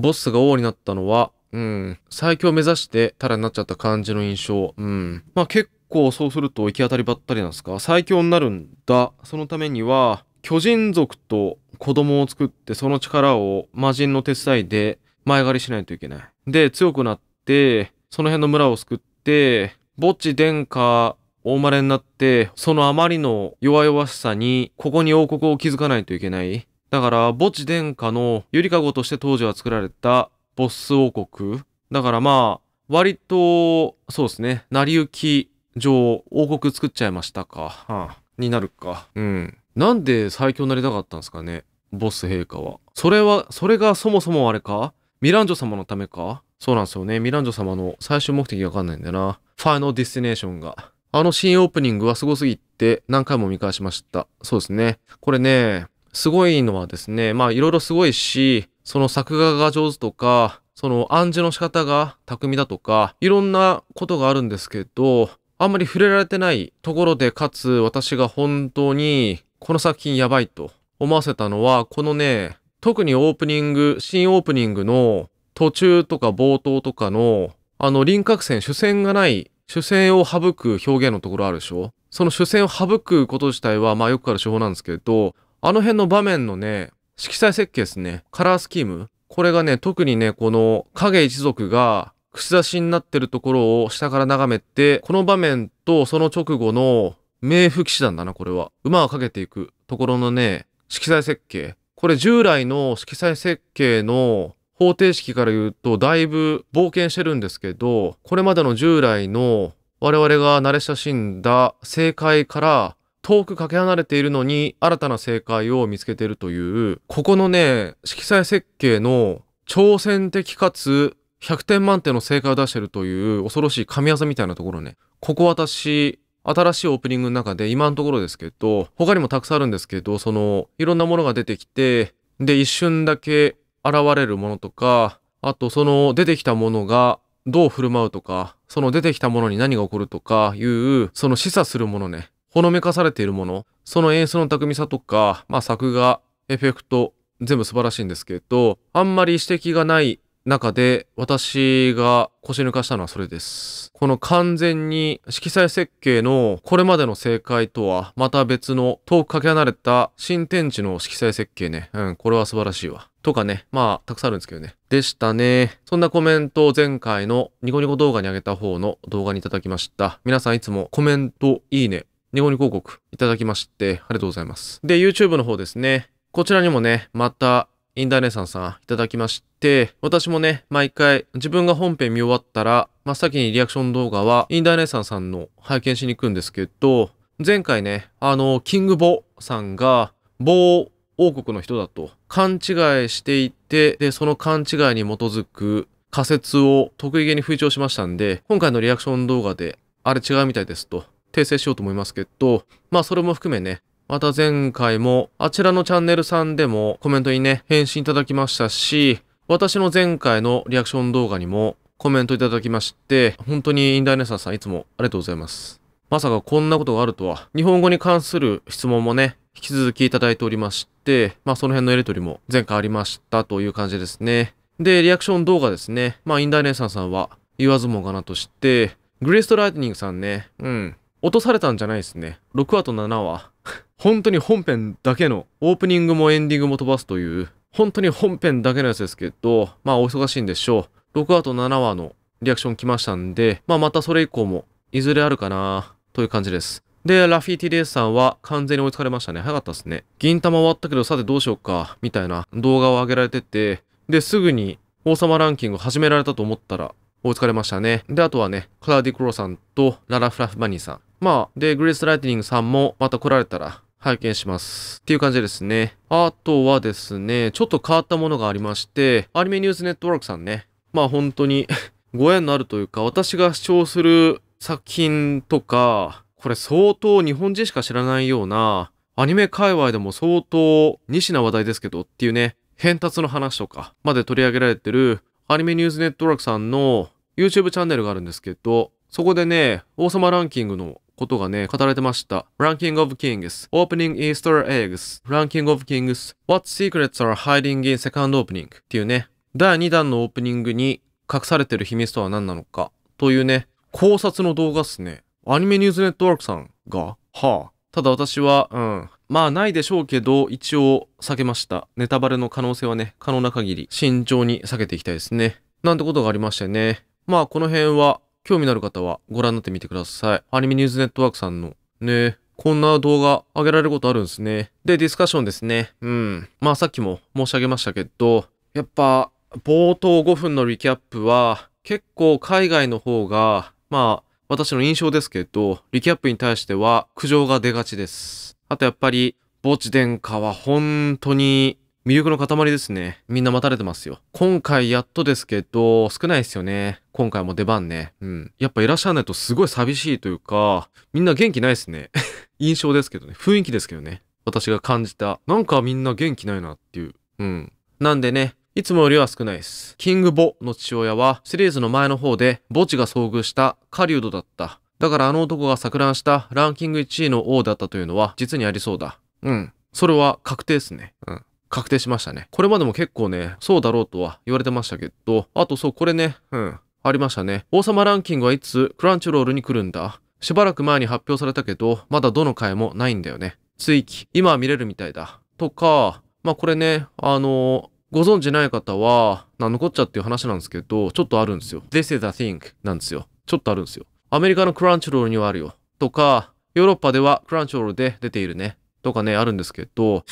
ボスが王になったのは、うん。最強目指してタラになっちゃった感じの印象。うん。まあ結構そうすると行き当たりばったりなんですか最強になるんだ。そのためには、巨人族と子供を作ってその力を魔人の手伝いで前借りしないといけない。で、強くなって、その辺の村を救って、墓地殿下お生まれになって、そのあまりの弱々しさに、ここに王国を築かないといけない。だから、墓地殿下のゆりかごとして当時は作られたボス王国。だからまあ、割と、そうですね、成り行き上、王国作っちゃいましたか。はあ、になるか。うん。なんで最強になりたかったんですかね、ボス陛下は。それは、それがそもそもあれかミランジョ様のためかそうなんですよね。ミランジョ様の最終目的がわかんないんだよな。ファイナルディスティネーションが。あの新オープニングはすすぎて何回も見返しました。そうですね。これね、すごいのはですね、まあいろいろすごいし、その作画が上手とか、その暗示の仕方が巧みだとか、いろんなことがあるんですけど、あんまり触れられてないところで、かつ私が本当にこの作品やばいと思わせたのは、このね、特にオープニング、新オープニングの途中とか冒頭とかの、あの輪郭線、主線がない主戦を省く表現のところあるでしょその主戦を省くこと自体は、まあよくある手法なんですけど、あの辺の場面のね、色彩設計ですね、カラースキーム、これがね、特にね、この影一族が串刺しになってるところを下から眺めて、この場面とその直後の冥府騎士団だな、これは。馬をかけていくところのね、色彩設計。これ従来の色彩設計の方程式から言うとだいぶ冒険してるんですけど、これまでの従来の我々が慣れ親しんだ正解から遠くかけ離れているのに新たな正解を見つけてるという、ここのね、色彩設計の挑戦的かつ100点満点の正解を出してるという恐ろしい神業みたいなところね。ここ私、新しいオープニングの中で今のところですけど、他にもたくさんあるんですけど、その、いろんなものが出てきて、で、一瞬だけ現れるものとか、あとその出てきたものがどう振る舞うとか、その出てきたものに何が起こるとかいう、その示唆するものね、ほのめかされているもの、その演出の巧みさとか、まあ作画、エフェクト、全部素晴らしいんですけど、あんまり指摘がない中で私が腰抜かしたのはそれです。この完全に色彩設計のこれまでの正解とはまた別の遠くかけ離れた新天地の色彩設計ね。うん、これは素晴らしいわ。とかね、まあ、たくさんあるんですけどね。でしたね。そんなコメントを前回のニコニコ動画にあげた方の動画にいただきました。皆さんいつもコメント、いいね、ニコニコ広告いただきまして、ありがとうございます。で、YouTube の方ですね。こちらにもね、また、インダーネさんさんいただきまして、私もね、毎回自分が本編見終わったら、真っ先にリアクション動画はインダーネさんさんの拝見しに行くんですけど、前回ね、あの、キングボさんが棒王国の人だと勘違いしていて、で、その勘違いに基づく仮説を得意げに吹聴しましたんで、今回のリアクション動画で、あれ違うみたいですと訂正しようと思いますけど、まあそれも含めね、また前回もあちらのチャンネルさんでもコメントにね、返信いただきましたし、私の前回のリアクション動画にもコメントいただきまして、本当にインダーネサさんいつもありがとうございます。まさかこんなことがあるとは。日本語に関する質問もね、引き続きいただいておりまして、まあその辺のやりとりも前回ありましたという感じですね。で、リアクション動画ですね。まあインダーネーサンさんは言わずもがなとして、グレイストライトニングさんね、うん、落とされたんじゃないですね。6話と7話。本当に本編だけの、オープニングもエンディングも飛ばすという、本当に本編だけのやつですけど、まあお忙しいんでしょう。6話と7話のリアクション来ましたんで、まあまたそれ以降も、いずれあるかな。という感じです。で、ラフィー TDS さんは完全に追いつかれましたね。早かったですね。銀玉終わったけどさてどうしようか、みたいな動画を上げられてて、で、すぐに王様ランキング始められたと思ったら追いつかれましたね。で、あとはね、クラウディクロさんとララフラフバニーさん。まあ、で、グレースライティングさんもまた来られたら拝見します。っていう感じですね。あとはですね、ちょっと変わったものがありまして、アニメニュースネットワークさんね。まあ本当に ご縁のあるというか、私が視聴する作品とか、これ相当日本人しか知らないような、アニメ界隈でも相当西な話題ですけどっていうね、変達の話とかまで取り上げられてるアニメニュースネットワークさんの YouTube チャンネルがあるんですけど、そこでね、王様ランキングのことがね、語られてました。ランキングオブキングス、オープニングイーストー a s t e r ン g g s Ranking What Secrets are Hiding in Second Opening っていうね、第2弾のオープニングに隠されてる秘密とは何なのかというね、考察の動画っすね。アニメニュースネットワークさんが、はあ。ただ私は、うん。まあないでしょうけど、一応避けました。ネタバレの可能性はね、可能な限り慎重に避けていきたいですね。なんてことがありましてね。まあこの辺は、興味のある方はご覧になってみてください。アニメニュースネットワークさんの、ね、こんな動画上げられることあるんですね。で、ディスカッションですね。うん。まあさっきも申し上げましたけど、やっぱ冒頭5分のリキャップは結構海外の方がまあ、私の印象ですけど、リキャップに対しては苦情が出がちです。あとやっぱり、墓地殿下は本当に魅力の塊ですね。みんな待たれてますよ。今回やっとですけど、少ないですよね。今回も出番ね。うん。やっぱいらっしゃらないとすごい寂しいというか、みんな元気ないですね。印象ですけどね。雰囲気ですけどね。私が感じた。なんかみんな元気ないなっていう。うん。なんでね、いつもよりは少ないです。キングボの父親はシリーズの前の方で墓地が遭遇した狩人だった。だからあの男が錯乱したランキング1位の王だったというのは実にありそうだ。うん。それは確定ですね。うん。確定しましたね。これまでも結構ね、そうだろうとは言われてましたけど、あとそう、これね、うん。ありましたね。王様ランキングはいつクランチロールに来るんだしばらく前に発表されたけど、まだどの回もないんだよね。追記。今は見れるみたいだ。とか、まあこれね、あのーご存知ない方は、残っちゃっていう話なんですけど、ちょっとあるんですよ。This is a thing なんですよ。ちょっとあるんですよ。アメリカのクランチロールにはあるよ。とか、ヨーロッパではクランチロールで出ているね。とかね、あるんですけど、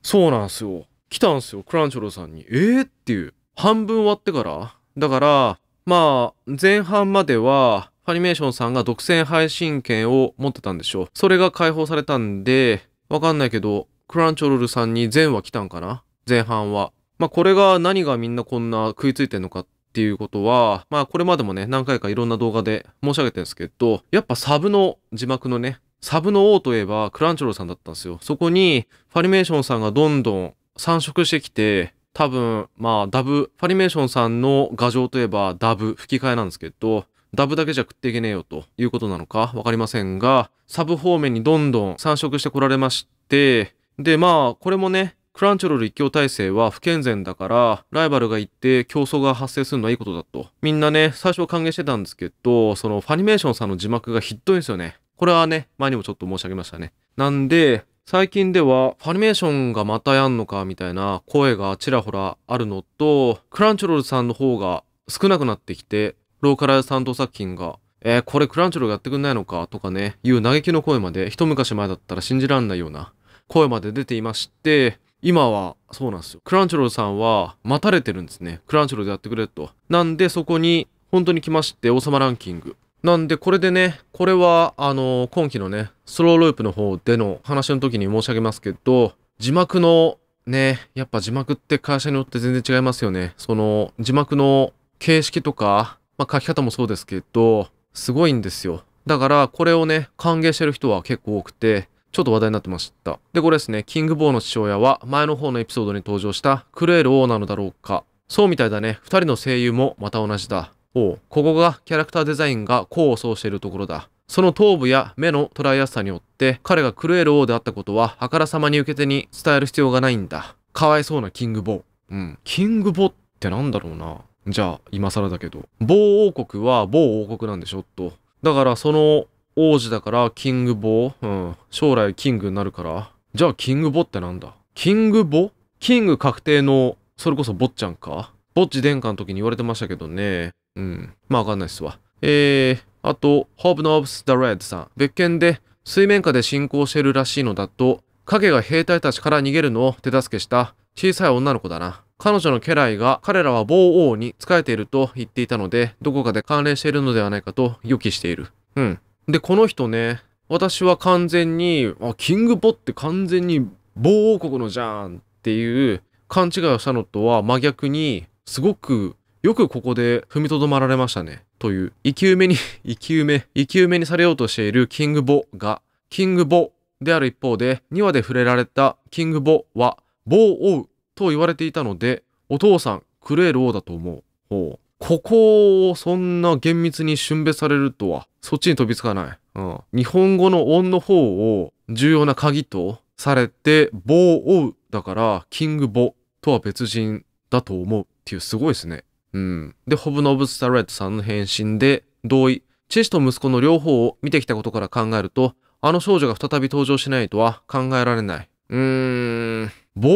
そうなんですよ。来たんですよ、クランチョロさんに。えー、っていう。半分終わってからだから、まあ、前半までは、ファニメーションさんが独占配信権を持ってたんでしょう。それが解放されたんで、わかんないけど、クランチョロルさんに全は来たんかな前半は。まあ、これが何がみんなこんな食いついてんのかっていうことは、まあ、これまでもね、何回かいろんな動画で申し上げてるんですけど、やっぱサブの字幕のね、サブの王といえばクランチョロさんだったんですよ。そこに、ファリメーションさんがどんどん参色してきて、多分、まあ、ダブ、ファリメーションさんの画像といえばダブ、吹き替えなんですけど、ダブだけじゃ食っていけねえよということなのかわかりませんが、サブ方面にどんどん参色してこられまして、で、まあ、これもね、クランチョロル一強体制は不健全だから、ライバルが行って競争が発生するのはいいことだと。みんなね、最初は歓迎してたんですけど、そのファニメーションさんの字幕がひどいんですよね。これはね、前にもちょっと申し上げましたね。なんで、最近ではファニメーションがまたやんのかみたいな声がちらほらあるのと、クランチョロルさんの方が少なくなってきて、ローカライズ担当作品が、えー、これクランチョロルやってくんないのかとかね、いう嘆きの声まで、一昔前だったら信じらんないような声まで出ていまして、今は、そうなんですよ。クランチョロさんは待たれてるんですね。クランチョロでやってくれと。なんでそこに本当に来まして、王様ランキング。なんでこれでね、これはあの、今期のね、スローループの方での話の時に申し上げますけど、字幕のね、やっぱ字幕って会社によって全然違いますよね。その字幕の形式とか、まあ、書き方もそうですけど、すごいんですよ。だからこれをね、歓迎してる人は結構多くて、ちょっと話題になってました。で、これですね、キングボーの父親は前の方のエピソードに登場したクレール王なのだろうか。そうみたいだね。二人の声優もまた同じだ。おう、ここがキャラクターデザインが功を奏しているところだ。その頭部や目の捉えやすさによって彼がクルエル王であったことはあからさまに受け手に伝える必要がないんだ。かわいそうなキングボー。うん。キングボってなんだろうな。じゃあ、今更だけど。某王国は某王国なんでしょと。だからその王子だからキングボーうん。将来キングになるから。じゃあキングボってなんだキングボキング確定の、それこそ坊ちゃんかぼっち殿下の時に言われてましたけどね。うん。まあわかんないっすわ。えー、あと、ホーブノブス・ダ・レッドさん。別件で、水面下で進行してるらしいのだと、影が兵隊たちから逃げるのを手助けした小さい女の子だな。彼女の家来が彼らは某王に仕えていると言っていたので、どこかで関連しているのではないかと予期している。うん。で、この人ね、私は完全に、あ、キングボって完全に某王国のじゃんっていう勘違いをしたのとは真逆に、すごくよくここで踏みとどまられましたね。という、生き埋めに、生き埋め、生き埋めにされようとしているキングボが、キングボである一方で、2話で触れられたキングボは、某王と言われていたので、お父さん、クレール王だと思う。ほう。ここをそんな厳密に峻別されるとは、そっちに飛びつかない。うん。日本語の音の方を重要な鍵とされて、棒をだから、キングボとは別人だと思うっていう、すごいですね。うん。で、ホブ・ノブ・スタレットさんの返信で、同意。チェシと息子の両方を見てきたことから考えると、あの少女が再び登場しないとは考えられない。うーん。棒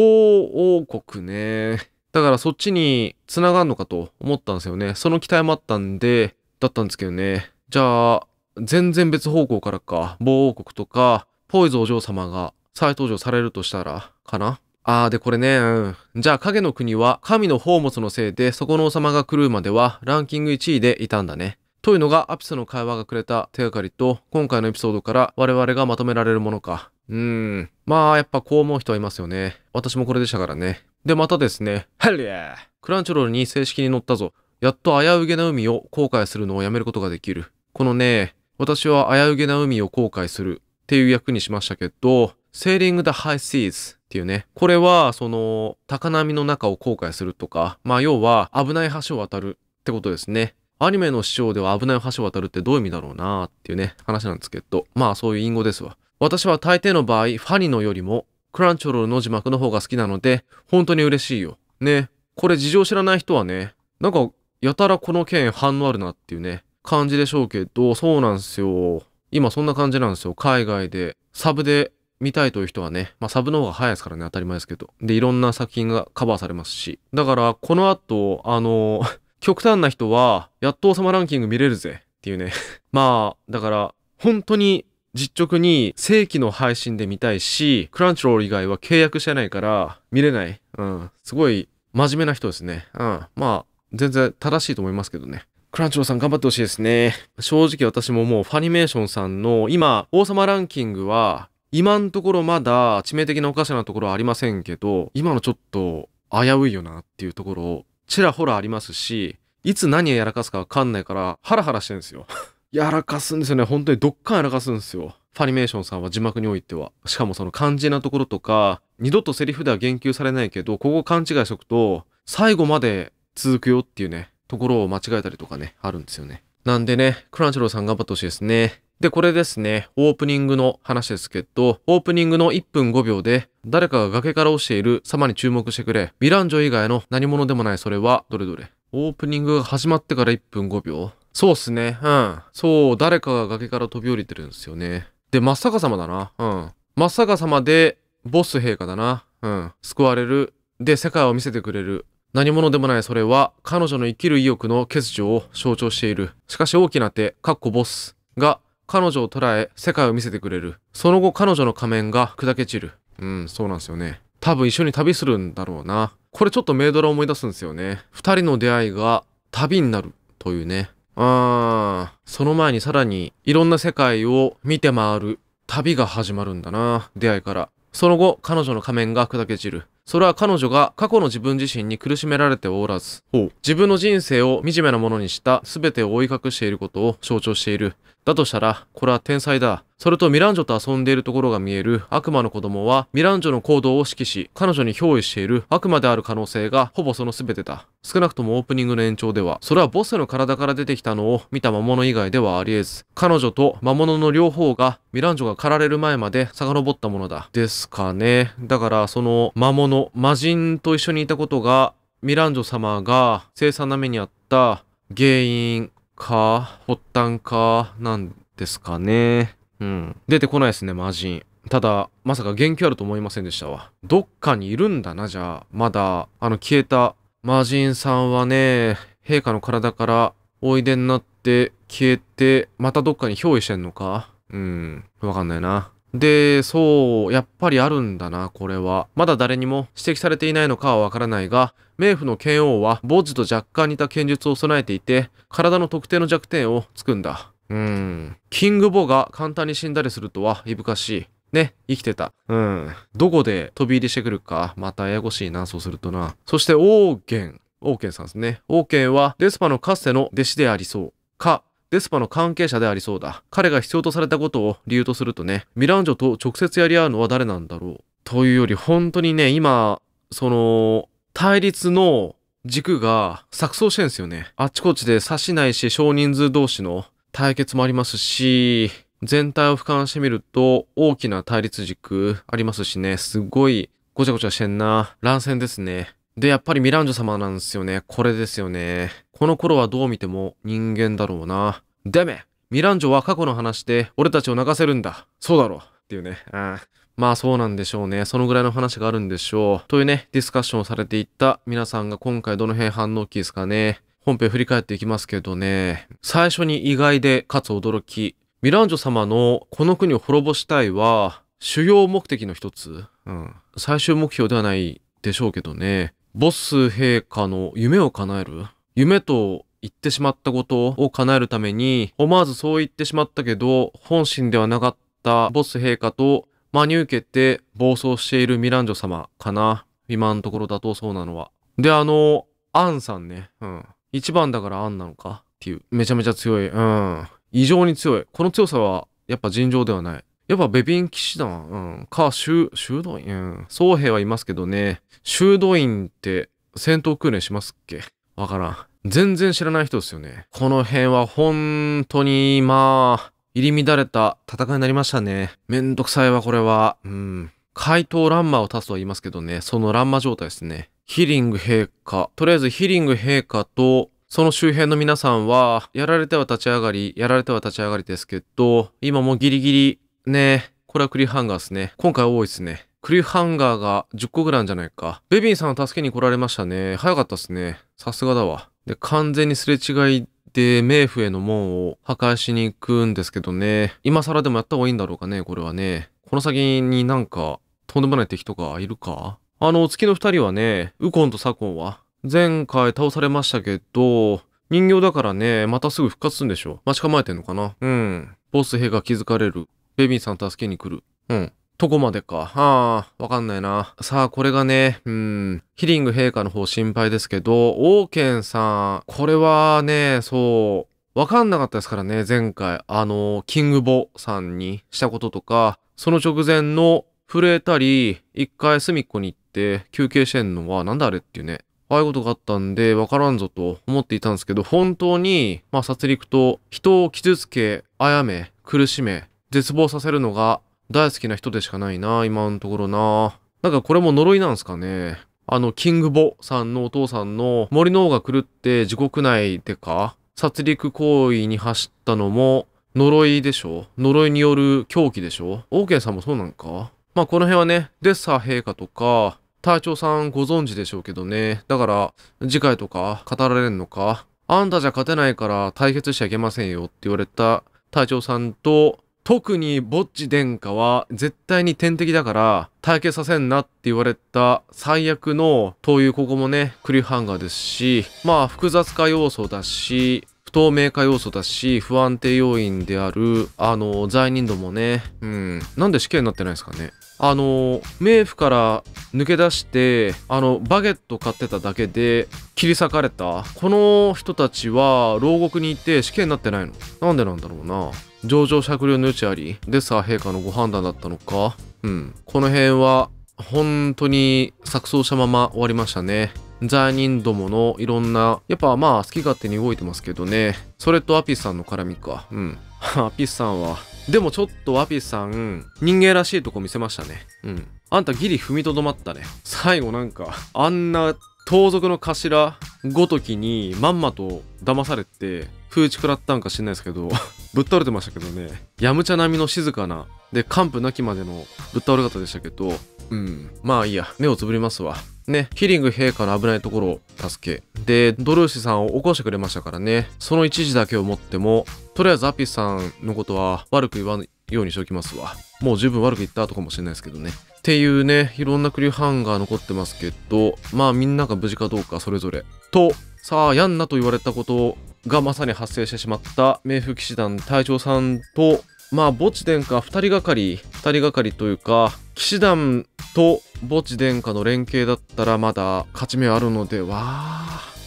王国ね。だからそっちに繋がるのかと思ったんですよね。その期待もあったんで、だったんですけどね。じゃあ、全然別方向からか、某王国とか、ポイズお嬢様が再登場されるとしたら、かなあーでこれね、うん。じゃあ影の国は神の宝物のせいでそこの王様が狂うまではランキング1位でいたんだね。というのがアピスの会話がくれた手がかりと今回のエピソードから我々がまとめられるものか。うん。まあ、やっぱこう思う人はいますよね。私もこれでしたからね。で、またですね。ヘリアクランチロールに正式に乗ったぞ。やっと危うげな海を後悔するのをやめることができる。このね、私は危うげな海を後悔するっていう役にしましたけど、セーリング・ダ・ハイ・シーズっていうね。これは、その、高波の中を後悔するとか、まあ要は危ない橋を渡るってことですね。アニメの師匠では危ない橋を渡るってどういう意味だろうなーっていうね、話なんですけど、まあそういう隠語ですわ。私は大抵の場合、ファニのよりも、クランチョロルの字幕の方が好きなので、本当に嬉しいよ。ね。これ事情知らない人はね、なんか、やたらこの件反応あるなっていうね、感じでしょうけど、そうなんですよ。今そんな感じなんですよ。海外で、サブで見たいという人はね、まあサブの方が早いですからね、当たり前ですけど。で、いろんな作品がカバーされますし。だから、この後、あの、極端な人は、やっと王様ランキング見れるぜっていうね。まあ、だから、本当に実直に正規の配信で見たいし、クランチロール以外は契約してないから見れない。うん。すごい真面目な人ですね。うん。まあ、全然正しいと思いますけどね。クランチローさん頑張ってほしいですね。正直私ももうファニメーションさんの今、王様ランキングは今のところまだ致命的なおかしなところはありませんけど、今のちょっと危ういよなっていうところちらほらありますし、いつ何をやらかすかわかんないからハラハラしてるんですよ。やらかすんですよね。本当にどっかやらかすんですよ。ファニメーションさんは字幕においては。しかもその肝心なところとか、二度とセリフでは言及されないけど、ここ勘違いしとくと、最後まで続くよっていうね、ところを間違えたりとかね、あるんですよね。なんでね、クランチローさん頑張ってほしいですね。で、これですね、オープニングの話ですけど、オープニングの1分5秒で、誰かが崖から落ちている様に注目してくれ。ヴィランジョ以外の何者でもないそれは、どれどれ。オープニングが始まってから1分5秒そうっすね。うん。そう、誰かが崖から飛び降りてるんですよね。で、真っ逆さまだな。うん。真っ逆さまで、ボス陛下だな。うん。救われる。で、世界を見せてくれる。何者でもないそれは、彼女の生きる意欲の欠如を象徴している。しかし大きな手、かっこボスが、彼女を捕らえ、世界を見せてくれる。その後、彼女の仮面が砕け散る。うん、そうなんですよね。多分一緒に旅するんだろうな。これちょっとメイドラ思い出すんですよね。二人の出会いが旅になるというね。あー、その前にさらにいろんな世界を見て回る旅が始まるんだな、出会いから。その後、彼女の仮面が砕け散る。それは彼女が過去の自分自身に苦しめられておらず、自分の人生を惨めなものにした全てを覆い隠していることを象徴している。だとしたら、これは天才だ。それとミランジョと遊んでいるところが見える悪魔の子供は、ミランジョの行動を指揮し、彼女に憑依している悪魔である可能性がほぼその全てだ。少なくともオープニングの延長では、それはボスの体から出てきたのを見た魔物以外ではあり得ず、彼女と魔物の両方がミランジョが狩られる前まで遡ったものだ。ですかね。だから、その魔物、魔人と一緒にいたことが、ミランジョ様が凄惨な目にあった原因か、発端か、なんですかね。うん。出てこないですね、魔人。ただ、まさか元気あると思いませんでしたわ。どっかにいるんだな、じゃあ。まだ、あの、消えた魔人さんはね、陛下の体からおいでになって消えて、またどっかに憑依してんのかうん。わかんないな。で、そう、やっぱりあるんだな、これは。まだ誰にも指摘されていないのかはわからないが、冥府の剣王は墓地と若干似た剣術を備えていて、体の特定の弱点をつくんだ。うーん。キングボが簡単に死んだりするとはいぶかしい。ね、生きてた。うん。どこで飛び入りしてくるか、またややこしいな、そうするとな。そして、王剣。王剣さんですね。王剣は、デスパのかつての弟子でありそう。か、デスパの関係者でありそうだ。彼が必要とされたことを理由とするとね、ミランジョと直接やり合うのは誰なんだろう。というより、本当にね、今、その、対立の軸が錯綜してんすよね。あっちこっちで差しないし、少人数同士の対決もありますし、全体を俯瞰してみると大きな対立軸ありますしね、すごいごちゃごちゃしてんな。乱戦ですね。で、やっぱりミランジョ様なんですよね。これですよね。この頃はどう見ても人間だろうな。でメミランジョは過去の話で俺たちを泣かせるんだ。そうだろう。っていうね。あまあそうなんでしょうね。そのぐらいの話があるんでしょう。というね、ディスカッションをされていった皆さんが今回どの辺反応期ですかね。本編振り返っていきますけどね。最初に意外でかつ驚き。ミランジョ様のこの国を滅ぼしたいは、主要目的の一つ。うん。最終目標ではないでしょうけどね。ボス陛下の夢を叶える夢と言ってしまったことを叶えるために、思わずそう言ってしまったけど、本心ではなかったボス陛下と真に受けて暴走しているミランジョ様かな。今のところだとそうなのは。で、あの、アンさんね。うん。一番だからアンなのかっていう。めちゃめちゃ強い。うん。異常に強い。この強さは、やっぱ尋常ではない。やっぱベビン騎士団、うん。か、修、修道院、うん。僧兵はいますけどね。修道院って戦闘訓練しますっけわからん。全然知らない人ですよね。この辺は本当に、まあ、入り乱れた戦いになりましたね。めんどくさいわ、これは。うん。怪盗乱魔を足すとは言いますけどね、その乱マ状態ですね。ヒリング陛下。とりあえずヒリング陛下と、その周辺の皆さんは、やられては立ち上がり、やられては立ち上がりですけど、今もうギリギリ、ね、これはクリハンガーですね。今回多いですね。クリハンガーが10個ぐらいあるんじゃないか。ベビンさんを助けに来られましたね。早かったですね。さすがだわ。で、完全にすれ違いで、冥府への門を破壊しに行くんですけどね。今更でもやった方がいいんだろうかね、これはね。この先になんか、とんでもない敵とかいるかあの、月の二人はね、ウコンとサコンは、前回倒されましたけど、人形だからね、またすぐ復活するんでしょ。待ち構えてんのかなうん。ボス兵が気づかれる。ベビンさん助けに来る。うん。とこまでか。はあ、わかんないな。さあ、これがね、うん、ヒリング陛下の方心配ですけど、オーケンさん、これはね、そう、わかんなかったですからね、前回、あの、キングボさんにしたこととか、その直前の震えたり、一回隅っこに行って休憩してんのは、なんだあれっていうね、ああいうことがあったんで、わからんぞと思っていたんですけど、本当に、まあ、殺戮と人を傷つけ、あやめ、苦しめ、絶望させるのが大好きな人でしかないな、今のところな。なんかこれも呪いなんすかね。あの、キングボさんのお父さんの森の王が狂って地獄内でか、殺戮行為に走ったのも呪いでしょ呪いによる狂気でしょオーケンさんもそうなんかまあこの辺はね、デッサー陛下とか、隊長さんご存知でしょうけどね。だから、次回とか語られるのか、あんたじゃ勝てないから対決しちゃいけませんよって言われた隊長さんと特にぼっち殿下は絶対に天敵だから退験させんなって言われた最悪のというここもね、クリフハンガーですし、まあ複雑化要素だし、不透明化要素だし、不安定要因である、あの、罪人度もね、うん、なんで死刑になってないですかね。あの、冥府から抜け出して、あの、バゲット買ってただけで切り裂かれた、この人たちは牢獄にいて死刑になってないのなんでなんだろうな。上場酌量の余地ありでさ陛下のご判断だったのかうんこの辺は本当に錯綜したまま終わりましたね罪人どものいろんなやっぱまあ好き勝手に動いてますけどねそれとアピスさんの絡みかうん アピスさんはでもちょっとアピスさん人間らしいとこ見せましたねうんあんたギリ踏みとどまったね最後なんかあんな盗賊の頭ごときにまんまと騙されて風打ち食らったんか知んないですけどぶっ倒れてましたけどねやむちゃ並みの静かなで完膚なきまでのぶっ倒れ方でしたけどうんまあいいや目をつぶりますわね、ヒリング陛下の危ないところを助け。で、ドルーシさんを起こしてくれましたからね。その一時だけを持っても、とりあえずアピスさんのことは悪く言わんようにしておきますわ。もう十分悪く言った後かもしれないですけどね。っていうね、いろんなクリフハンガー残ってますけど、まあみんなが無事かどうかそれぞれ。とさあやんなと言われたことがまさに発生してしまった冥府騎士団隊長さんとまあ墓地殿下2人がかり2人がかりというか騎士団と墓地殿下の連携だったらまだ勝ち目あるのでは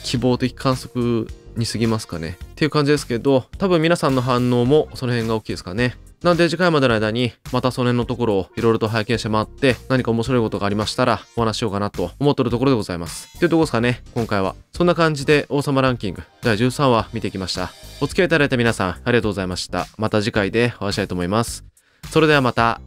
希望的観測に過ぎますかねっていう感じですけど多分皆さんの反応もその辺が大きいですかねなんで次回までの間に、またその辺のところをいろいろと拝見して回って、何か面白いことがありましたら、お話しようかなと思っとるところでございます。というとこですかね、今回は。そんな感じで、王様ランキング第13話見てきました。お付き合いいただいた皆さん、ありがとうございました。また次回でお会いしたいと思います。それではまた。